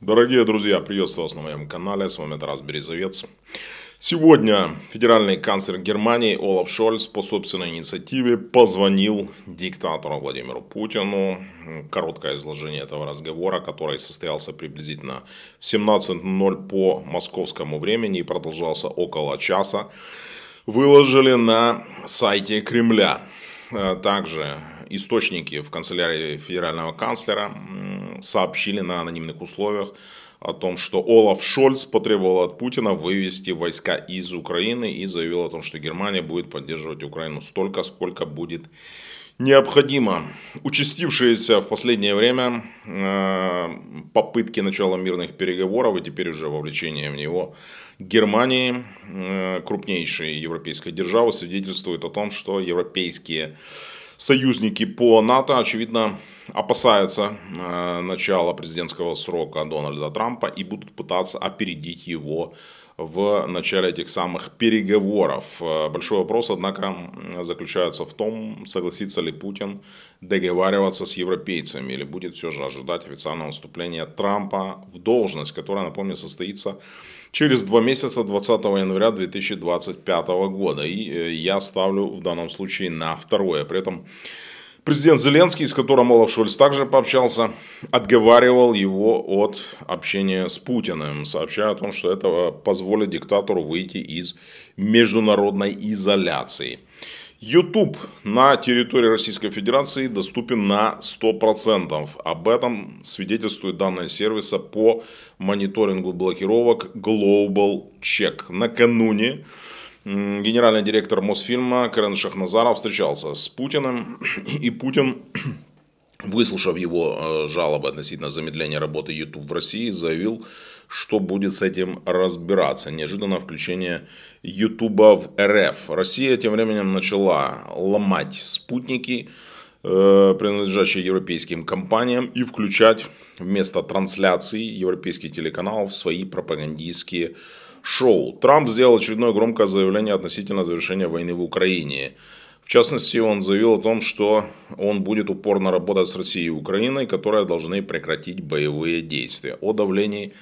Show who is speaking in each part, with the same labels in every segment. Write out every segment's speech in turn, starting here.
Speaker 1: Дорогие друзья, приветствую вас на моем канале, с вами Тарас Березовец. Сегодня федеральный канцлер Германии Олаф Шольц по собственной инициативе позвонил диктатору Владимиру Путину. Короткое изложение этого разговора, который состоялся приблизительно в 17.00 по московскому времени и продолжался около часа, выложили на сайте Кремля. Э, также Источники в канцелярии федерального канцлера сообщили на анонимных условиях о том, что Олаф Шольц потребовал от Путина вывести войска из Украины и заявил о том, что Германия будет поддерживать Украину столько, сколько будет необходимо. Участившиеся в последнее время э, попытки начала мирных переговоров и теперь уже вовлечение в него Германии, э, крупнейшей европейской державы, свидетельствует о том, что европейские союзники по НАТО, очевидно, опасаются э, начала президентского срока Дональда Трампа и будут пытаться опередить его в начале этих самых переговоров. Э, большой вопрос, однако, заключается в том, согласится ли Путин договариваться с европейцами или будет все же ожидать официального вступления Трампа в должность, которая, напомню, состоится через два месяца 20 января 2025 года. И э, я ставлю в данном случае на второе. При этом Президент Зеленский, с которым Олаф Шольц также пообщался, отговаривал его от общения с Путиным, сообщая о том, что это позволит диктатору выйти из международной изоляции. YouTube на территории Российской Федерации доступен на 100%. Об этом свидетельствует данные сервиса по мониторингу блокировок Global Check. Накануне генеральный директор Мосфильма Карен Шахназаров встречался с Путиным, и Путин Выслушав его э, жалобы относительно замедления работы YouTube в России, заявил, что будет с этим разбираться. Неожиданное включение Ютуба в РФ. Россия тем временем начала ломать спутники, э, принадлежащие европейским компаниям, и включать вместо трансляций европейский телеканал в свои пропагандистские шоу. Трамп сделал очередное громкое заявление относительно завершения войны в Украине. В частности, он заявил о том, что он будет упорно работать с Россией и Украиной, которые должны прекратить боевые действия. О давлении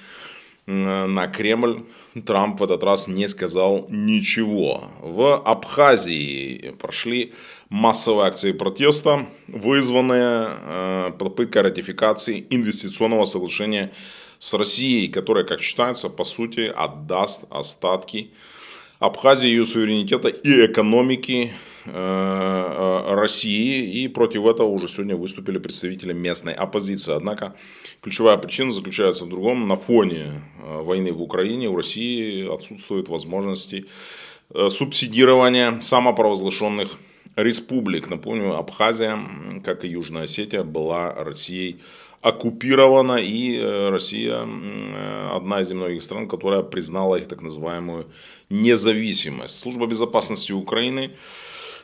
Speaker 1: Э, на Кремль Трамп в этот раз не сказал ничего. В Абхазии прошли массовые акции протеста, вызванные э, попыткой ратификации инвестиционного соглашения с Россией, которое, как считается, по сути отдаст остатки Абхазии, ее суверенитета и экономики Э, э, России, и против этого уже сегодня выступили представители местной оппозиции. Однако ключевая причина заключается в другом. На фоне э, войны в Украине у России отсутствуют возможности субсидирования самопровозглашенных республик. Напомню, Абхазия, как и Южная Осетия, была Россией оккупирована, и Россия одна из немногих стран, которая признала их так называемую независимость. Служба безопасности Украины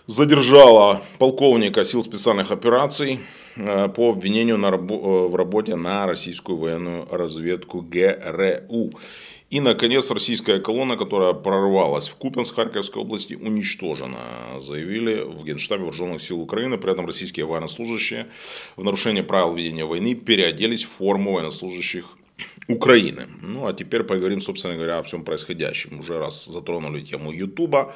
Speaker 1: задержала полковника сил специальных операций э, по обвинению на рабо- э, в работе на российскую военную разведку ГРУ. И, наконец, российская колонна, которая прорвалась в Купинск Харьковской области, уничтожена, заявили в Генштабе Вооруженных сил Украины. При этом российские военнослужащие в нарушение правил ведения войны переоделись в форму военнослужащих Украины. Ну, а теперь поговорим, собственно говоря, о всем происходящем. Уже раз затронули тему Ютуба.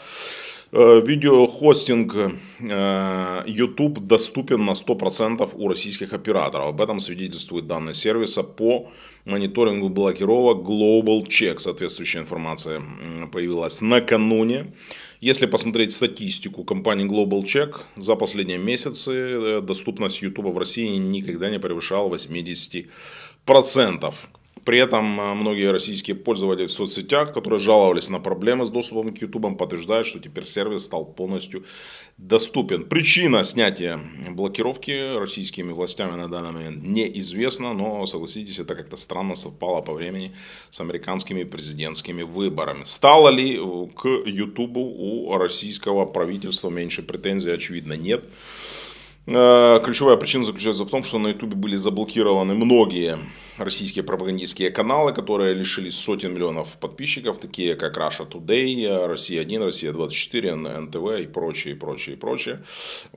Speaker 1: Э, видеохостинг э, YouTube доступен на 100% у российских операторов. Об этом свидетельствует данные сервиса по мониторингу блокировок Global Check. Соответствующая информация появилась накануне. Если посмотреть статистику компании Global Check, за последние месяцы э, доступность YouTube в России никогда не превышала 80%. При этом э, многие российские пользователи в соцсетях, которые жаловались на проблемы с доступом к YouTube, подтверждают, что теперь сервис стал полностью доступен. Причина снятия блокировки российскими властями на данный момент неизвестна, но, согласитесь, это как-то странно совпало по времени с американскими президентскими выборами. Стало ли э, к YouTube у российского правительства меньше претензий? Очевидно, нет. Э, ключевая причина заключается в том, что на Ютубе были заблокированы многие российские пропагандистские каналы, которые лишились сотен миллионов подписчиков, такие как Russia Today, Россия 1, Россия 24, НТВ и прочее, прочее, прочее.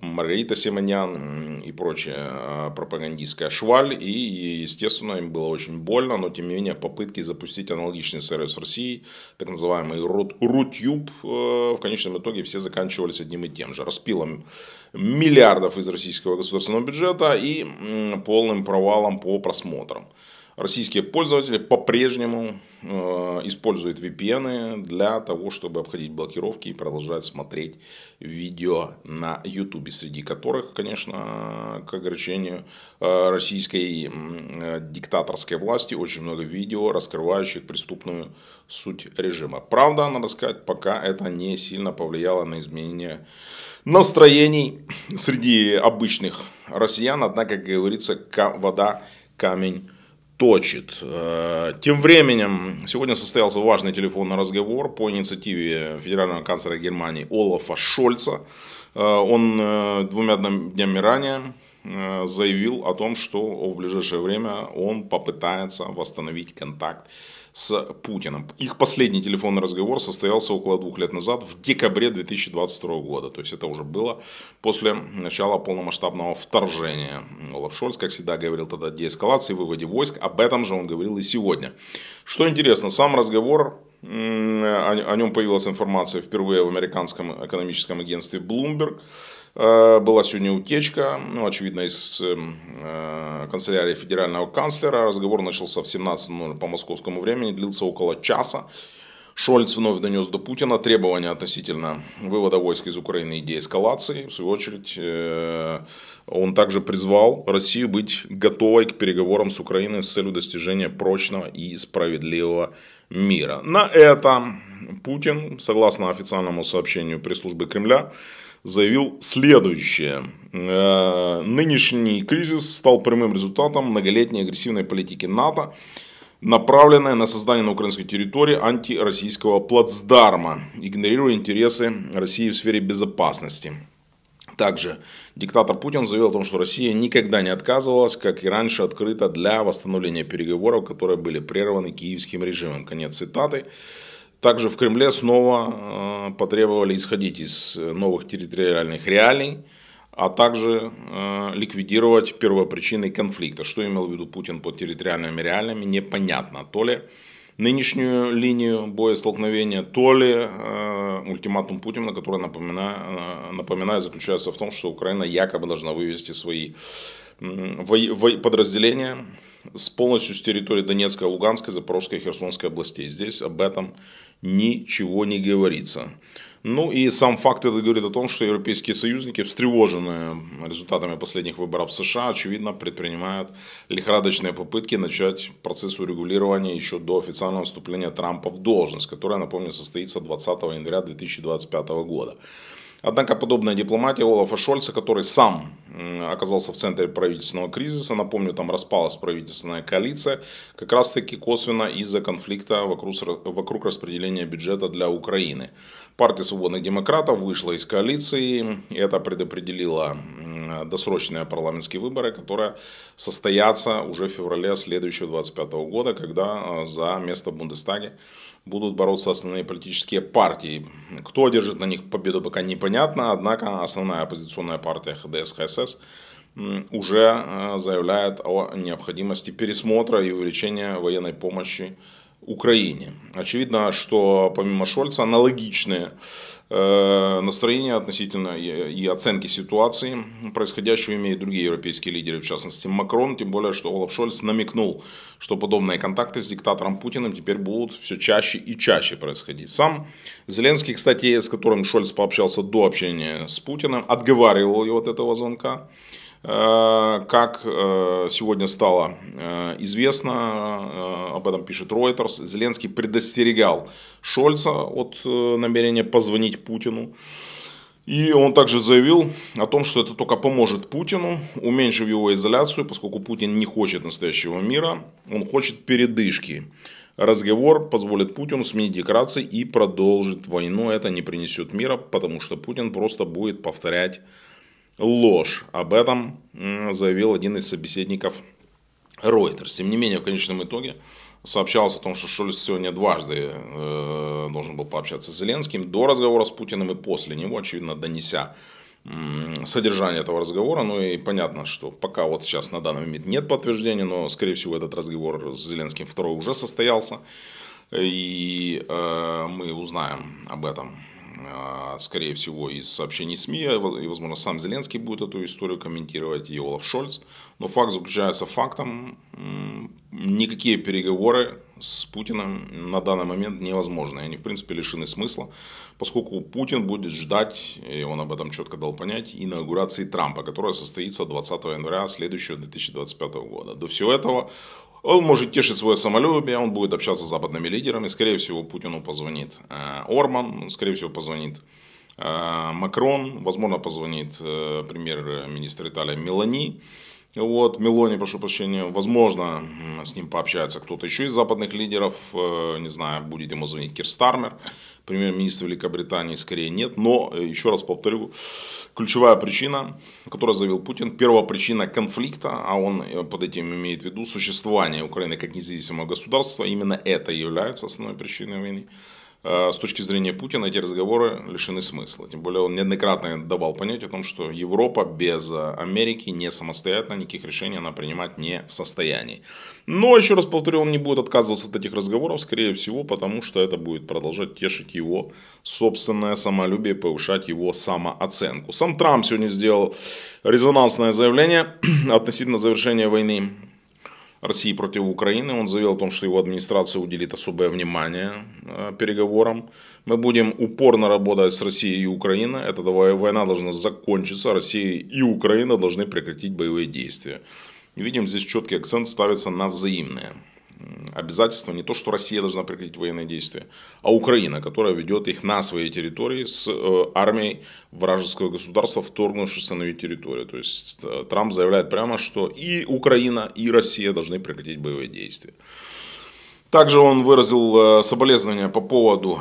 Speaker 1: Маргарита Симонян и прочая э, пропагандистская шваль. И, естественно, им было очень больно, но, тем не менее, попытки запустить аналогичный сервис в России, так называемый Рутюб, э, в конечном итоге все заканчивались одним и тем же. Распилом
Speaker 2: миллиардов
Speaker 1: из российского государственного бюджета и полным провалом по просмотрам. Российские пользователи по-прежнему э, используют VPN для того, чтобы обходить блокировки и продолжать смотреть видео на YouTube, среди которых, конечно, к огорчению э, российской э, диктаторской власти очень много видео, раскрывающих преступную суть режима. Правда, надо сказать, пока это не сильно повлияло на изменение настроений среди обычных россиян, однако, как говорится, вода камень точит. Э, тем временем, сегодня состоялся важный телефонный разговор по инициативе федерального канцлера Германии Олафа Шольца. Э, он э, двумя днями ранее заявил о том, что в ближайшее время он попытается восстановить контакт с Путиным. Их последний телефонный разговор состоялся около двух лет назад, в декабре 2022 года. То есть это уже было после начала полномасштабного вторжения. Олаф Шольц, как всегда, говорил тогда о деэскалации, выводе войск. Об этом же он говорил и сегодня. Что интересно, сам разговор о нем появилась информация впервые в американском экономическом агентстве Bloomberg. Э, была сегодня утечка, ну, очевидно, из эм, э, канцелярии федерального канцлера. Разговор начался в 17.00 по московскому времени, длился около часа. Шольц вновь донес до Путина требования относительно вывода войск из Украины и деэскалации. В свою очередь, э, он также призвал Россию быть готовой к переговорам с Украиной с целью достижения прочного и справедливого мира. На это Путин, согласно официальному сообщению пресс-службы Кремля, заявил следующее. Э, Нынешний кризис стал прямым результатом многолетней агрессивной политики НАТО, направленной на создание на украинской территории антироссийского плацдарма, игнорируя интересы России в сфере безопасности. Также диктатор Путин заявил о том, что Россия никогда не отказывалась, как и раньше, открыто для восстановления переговоров, которые были прерваны киевским режимом. Конец цитаты. Также в Кремле снова э, потребовали исходить из новых территориальных реалий, а также э, ликвидировать первопричины конфликта. Что имел в виду Путин под территориальными реалиями, непонятно. То ли нынешнюю линию боестолкновения, то ли э, ультиматум Путина, который, напоминаю, э, напоминаю, заключается в том, что Украина якобы должна вывести свои подразделения с полностью с территории Донецкой, Луганской, Запорожской и Херсонской областей. Здесь об этом ничего не говорится. Ну и сам факт это говорит о том, что европейские союзники, встревоженные результатами последних выборов в США, очевидно предпринимают лихорадочные попытки начать процесс урегулирования еще до официального вступления Трампа в должность, которая, напомню, состоится 20 января 2025 года. Однако подобная дипломатия Олафа Шольца, который сам оказался в центре правительственного кризиса, напомню, там распалась правительственная коалиция, как раз-таки косвенно из-за конфликта вокруг, вокруг распределения бюджета для Украины. Партия свободных демократов вышла из коалиции, и это предопределило досрочные парламентские выборы, которые состоятся уже в феврале следующего 2025 года, когда э, за место в Бундестаге будут бороться основные политические партии. Кто одержит на них победу, пока непонятно, однако основная оппозиционная партия ХДС-ХСС уже э, заявляет о необходимости пересмотра и увеличения военной помощи Украине. Очевидно, что помимо Шольца аналогичные э, настроения относительно и оценки ситуации происходящего имеют другие европейские лидеры, в частности Макрон, тем более, что Олаф Шольц намекнул, что подобные контакты с диктатором Путиным теперь будут все чаще и чаще происходить. Сам Зеленский, кстати, с которым Шольц пообщался до общения с Путиным, отговаривал его от этого звонка. Э, как э, сегодня стало э, известно, об этом пишет Reuters, Зеленский предостерегал Шольца от намерения позвонить Путину. И он также заявил о том, что это только поможет Путину, уменьшив его изоляцию, поскольку Путин не хочет настоящего мира, он хочет передышки. Разговор позволит Путину сменить декорации и продолжить войну. Это не принесет мира, потому что Путин просто будет повторять ложь. Об этом заявил один из собеседников Reuters. Тем не менее, в конечном итоге сообщалось о том, что Шольц сегодня дважды э, должен был пообщаться с Зеленским до разговора с Путиным и после него, очевидно, донеся содержание этого разговора. Ну и понятно, что пока вот сейчас на данный момент нет подтверждения, но, скорее всего, этот разговор с Зеленским второй уже состоялся. И э, мы узнаем об этом а, скорее всего, из сообщений СМИ, и, возможно, сам Зеленский будет эту историю комментировать, и Олаф Шольц. Но факт заключается фактом. Никакие переговоры с Путиным на данный момент невозможны. Они, в принципе, лишены смысла, поскольку Путин будет ждать, и он об этом четко дал понять, инаугурации Трампа, которая состоится 20 января следующего 2025 года. До всего этого он может тешить свое самолюбие, он будет общаться с западными лидерами. Скорее всего, Путину позвонит э, Орман, скорее всего, позвонит э, Макрон, возможно, позвонит э, премьер-министр Италии Мелани. Вот, Мелони, прошу прощения, возможно, с ним пообщается кто-то еще из западных лидеров, не знаю, будет ему звонить Кирстармер. Стармер премьер-министра Великобритании скорее нет. Но, э, еще раз повторю, ключевая причина, которую заявил Путин, первая причина конфликта, а он э, под этим имеет в виду существование Украины как независимого государства, именно это является основной причиной войны. Э, с точки зрения Путина эти разговоры лишены смысла. Тем более он неоднократно давал понять о том, что Европа без э, Америки не самостоятельно, никаких решений она принимать не в состоянии. Но, еще раз повторю, он не будет отказываться от этих разговоров, скорее всего, потому что это будет продолжать тешить его собственное самолюбие, повышать его самооценку. Сам Трамп сегодня сделал резонансное заявление относительно завершения войны России против Украины. Он заявил о том, что его администрация уделит особое внимание э, переговорам. Мы будем упорно работать с Россией и Украиной. Эта война должна закончиться. Россия и Украина должны прекратить боевые действия. Видим, здесь четкий акцент ставится на взаимные обязательства не то, что Россия должна прекратить военные действия, а Украина, которая ведет их на своей территории с э, армией вражеского государства, вторгнувшейся на ее территорию. То есть э, Трамп заявляет прямо, что и Украина, и Россия должны прекратить боевые действия. Также он выразил э, соболезнования по поводу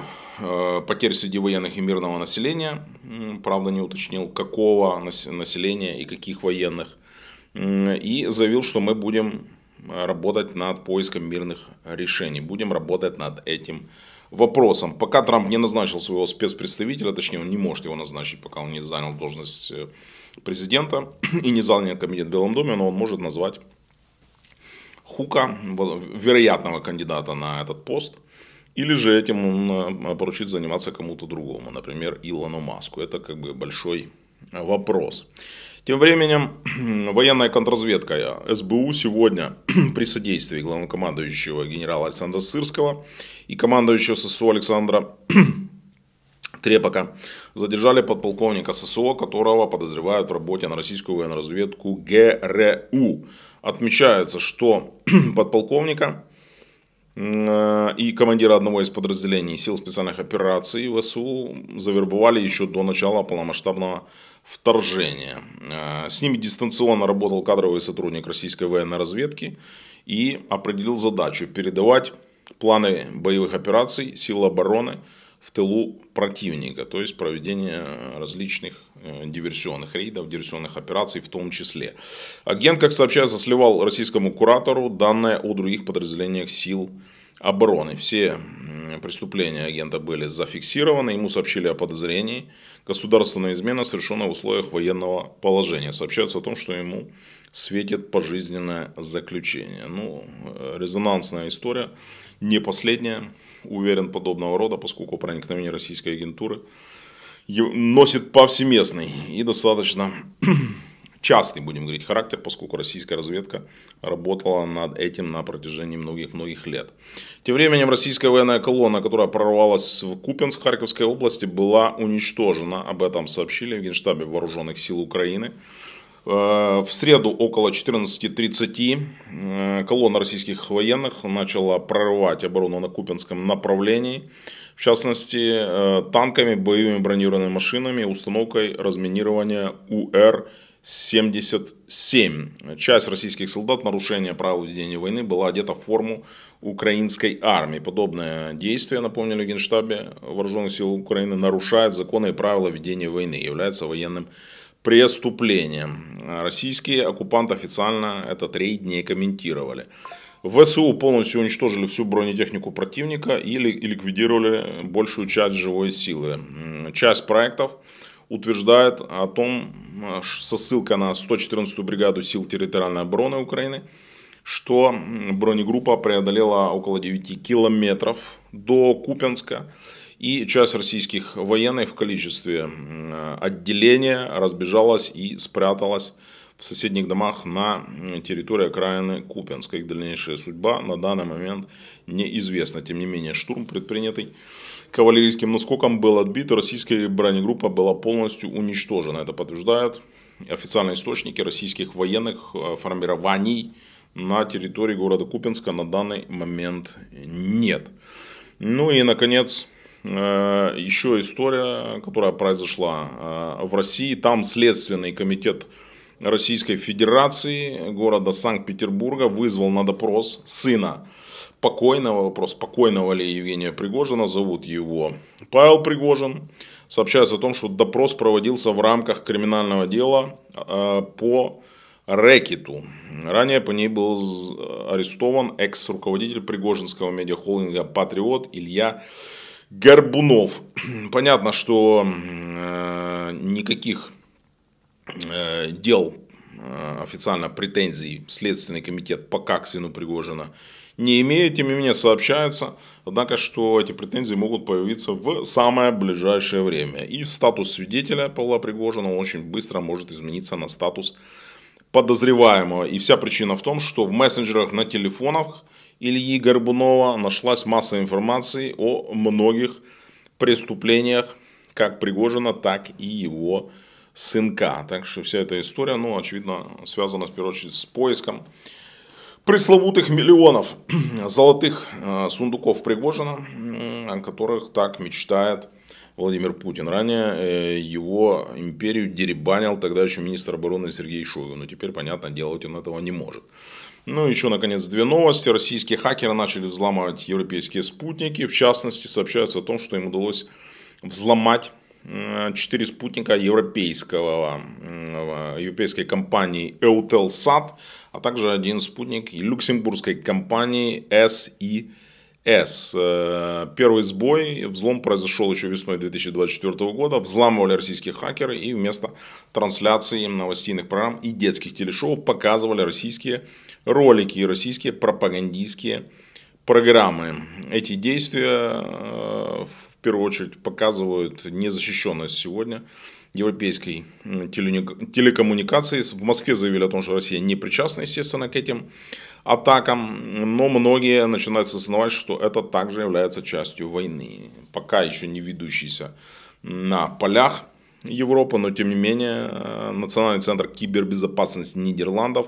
Speaker 1: потерь среди военных и мирного населения. Правда, не уточнил, какого населения и каких военных. И заявил, что мы будем работать над поиском мирных решений. Будем работать над этим вопросом. Пока Трамп не назначил своего спецпредставителя, точнее он не может его назначить, пока он не занял должность э, президента и не занял комитет в Белом доме, но он может назвать Хука, вероятного кандидата на этот пост, или же этим он э, поручит заниматься кому-то другому, например, Илону Маску. Это как бы большой э, вопрос. Тем временем, военная контрразведка э, СБУ сегодня при содействии главнокомандующего генерала Александра Сырского и командующего ССО Александра Трепака задержали подполковника ССО, которого подозревают в работе на российскую военную разведку ГРУ. Отмечается, что подполковника Э, и командира одного из подразделений сил специальных операций ВСУ завербовали еще до начала полномасштабного вторжения. Э, с ними дистанционно работал кадровый сотрудник российской военной разведки и определил задачу передавать планы боевых операций сил обороны в тылу противника, то есть проведение э, различных э, диверсионных рейдов, диверсионных операций в том числе. Агент, как сообщается, сливал российскому куратору данные о других подразделениях сил обороны. Все преступления агента были зафиксированы, ему сообщили о подозрении. Государственная измена совершена в условиях военного положения. Сообщается о том, что ему светит пожизненное заключение. Ну, э, резонансная история не последняя, уверен, подобного рода, поскольку проникновение российской агентуры носит повсеместный и достаточно частный, будем говорить, характер, поскольку российская разведка работала над этим на протяжении многих-многих лет. Тем временем российская военная колонна, которая прорвалась в Купинск Харьковской области, была уничтожена. Об этом сообщили в Генштабе Вооруженных сил Украины. Э, в среду около 14.30 э, колонна российских военных начала прорывать оборону на Купинском направлении. В частности, э, танками, боевыми бронированными машинами, установкой разминирования УР-77. Часть российских солдат нарушения правил ведения войны была одета в форму украинской армии. Подобное действие, напомнили в Генштабе Вооруженных сил Украины, нарушает законы и правила ведения войны, является военным преступлением. Российские оккупанты официально этот рейд не комментировали. ВСУ полностью уничтожили всю бронетехнику противника и ликвидировали большую часть живой силы. Часть проектов утверждает о том, со ссылкой на 114-ю бригаду сил территориальной обороны Украины, что бронегруппа преодолела около 9 километров до Купенска и часть российских военных в количестве отделения разбежалась и спряталась в соседних домах на территории окраины Купенска. Их дальнейшая судьба на данный момент неизвестна. Тем не менее, штурм, предпринятый кавалерийским наскоком, был отбит, российская бронегруппа была полностью уничтожена. Это подтверждают официальные источники российских военных э, формирований на территории города Купенска на данный момент нет. Ну и, наконец, Э, еще история, которая произошла э, в России. Там Следственный комитет Российской Федерации города Санкт-Петербурга вызвал на допрос сына покойного, вопрос покойного ли Евгения Пригожина, зовут его Павел Пригожин. Сообщается о том, что допрос проводился в рамках криминального дела э, по рэкету. Ранее по ней был арестован экс-руководитель Пригожинского медиахолдинга «Патриот» Илья Горбунов. Понятно, что э, никаких э, дел, э, официально претензий Следственный комитет по Каксину Пригожина не имеет. Тем не менее сообщается, однако, что эти претензии могут появиться в самое ближайшее время. И статус свидетеля Павла Пригожина очень быстро может измениться на статус подозреваемого. И вся причина в том, что в мессенджерах на телефонах Ильи Горбунова нашлась масса информации о многих преступлениях как Пригожина, так и его сынка. Так что вся эта история, ну, очевидно, связана в первую очередь с поиском пресловутых миллионов золотых э, сундуков Пригожина, о которых так мечтает Владимир Путин. Ранее э, его империю деребанил тогда еще министр обороны Сергей Шойгу. Но теперь, понятно, делать он этого не может. Ну, еще, наконец, две новости. Российские хакеры начали взламывать европейские спутники. В частности, сообщается о том, что им удалось взломать четыре спутника европейского, европейской компании Eutelsat, а также один спутник люксембургской компании SES. С. Э, первый сбой, взлом произошел еще весной 2024 года. Взламывали российские хакеры и вместо трансляции новостейных программ и детских телешоу показывали российские ролики и российские пропагандистские программы. Эти действия э, первую очередь показывают незащищенность сегодня европейской телекоммуникации. В Москве заявили о том, что Россия не причастна, естественно, к этим атакам, но многие начинают осознавать, что это также является частью войны, пока еще не ведущейся на полях Европы, но тем не менее э, Национальный центр кибербезопасности Нидерландов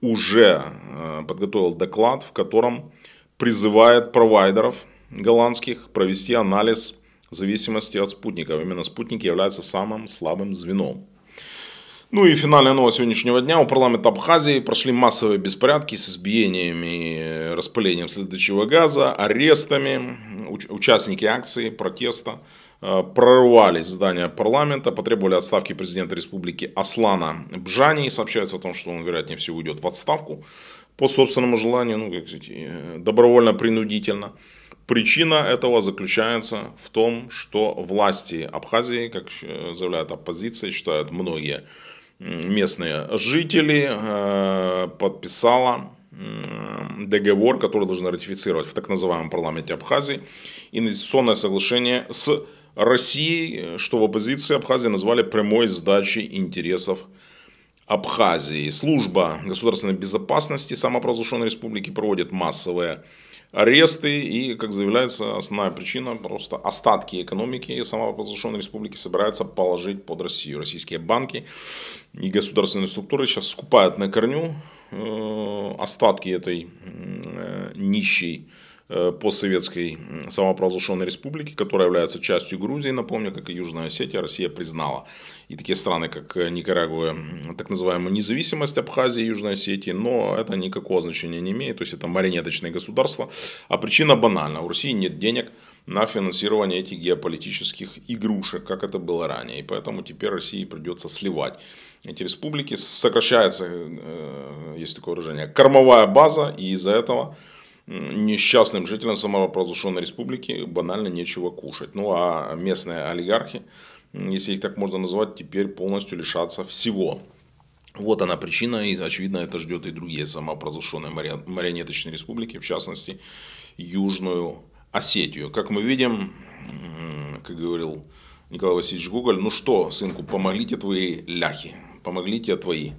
Speaker 1: уже э, подготовил доклад, в котором призывает провайдеров голландских провести анализ зависимости от спутников. Именно спутники являются самым слабым звеном. Ну и финальная новость сегодняшнего дня. У парламента Абхазии прошли массовые беспорядки с избиениями, распылением следующего газа, арестами. Участники акции, протеста э, прорвались в здание парламента, потребовали отставки президента республики Аслана Бжани. Сообщается о том, что он, вероятнее всего, уйдет в отставку по собственному желанию, ну, как сказать, э, добровольно-принудительно. Причина этого заключается в том, что власти Абхазии, как э, заявляет оппозиция, считают многие местные жители, э, подписала договор, который должны ратифицировать в так называемом парламенте Абхазии, инвестиционное соглашение с Россией, что в оппозиции Абхазии назвали прямой сдачей интересов Абхазии. Служба государственной безопасности самопровозглашенной республики проводит массовые аресты. И, как заявляется, основная причина просто остатки экономики самопровозглашенной республики собираются положить под Россию. Российские банки и государственные структуры сейчас скупают на корню э, остатки этой э, нищей Э, постсоветской самопровозглашенной республики, которая является частью Грузии, напомню, как и Южная Осетия, Россия признала. И такие страны, как э, Никарагуа, так называемую независимость Абхазии и Южной Осетии, но это никакого значения не имеет, то есть это марионеточные государства. А причина банальна, у России нет денег на финансирование этих геополитических игрушек, как это было ранее. И поэтому теперь России придется сливать эти республики. Сокращается, э, есть такое выражение, кормовая база, и из-за этого несчастным жителям самопровозглашенной республики банально нечего кушать. Ну а местные олигархи, если их так можно назвать, теперь полностью лишатся всего. Вот она причина, и очевидно это ждет и другие самопровозглашенные марионеточные республики, в частности Южную Осетию. Как мы видим, как говорил Николай Васильевич Гоголь, ну что, сынку, помогли те твои ляхи, помогли те твои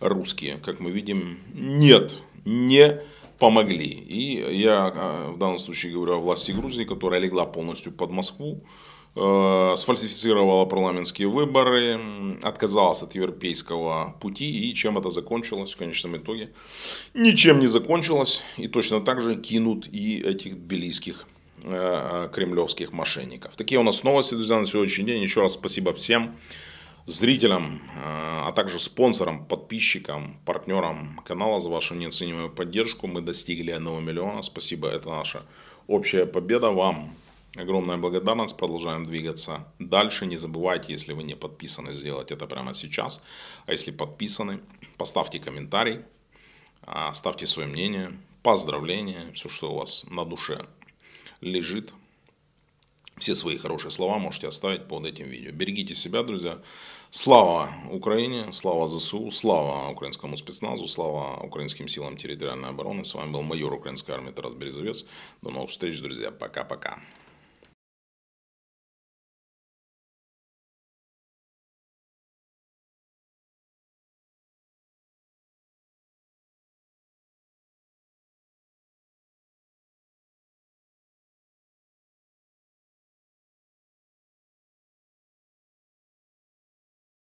Speaker 1: русские. Как мы видим, нет, не помогли. И я э, в данном случае говорю о власти Грузии, которая легла полностью под Москву, э, сфальсифицировала парламентские выборы, отказалась от европейского пути. И чем это закончилось в конечном итоге? Ничем не закончилось. И точно так же кинут и этих тбилисских э, кремлевских мошенников. Такие у нас новости, друзья, на сегодняшний день. Еще раз спасибо всем зрителям, э, а также спонсорам, подписчикам, партнерам канала за вашу неоценимую поддержку. Мы достигли 1 миллиона. Спасибо, это наша общая победа. Вам огромная благодарность. Продолжаем двигаться дальше. Не забывайте, если вы не подписаны, сделать это прямо сейчас. А если подписаны, поставьте комментарий, а, ставьте свое мнение, поздравления, все, что у вас на душе лежит. Все свои хорошие слова можете оставить под этим видео. Берегите себя, друзья. Слава Украине, слава ЗСУ, слава украинскому спецназу, слава украинским силам территориальной обороны. С вами был майор украинской армии Тарас Березовец. До новых встреч, друзья. Пока-пока.